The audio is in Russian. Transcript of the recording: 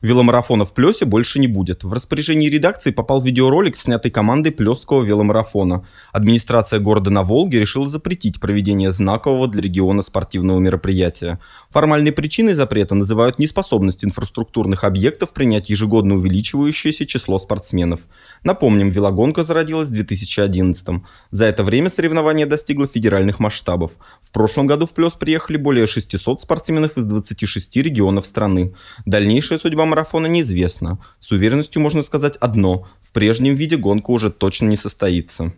Веломарафона в Плесе больше не будет. В распоряжении редакции попал видеоролик, снятый командой Плесского веломарафона. Администрация города на Волге решила запретить проведение знакового для региона спортивного мероприятия. Формальной причиной запрета называют неспособность инфраструктурных объектов принять ежегодно увеличивающееся число спортсменов. Напомним, велогонка зародилась в 2011 -м. За это время соревнование достигло федеральных масштабов. В прошлом году в Плес приехали более 600 спортсменов из 26 регионов страны. Дальнейшая судьба марафона неизвестно. С уверенностью можно сказать одно – в прежнем виде гонка уже точно не состоится.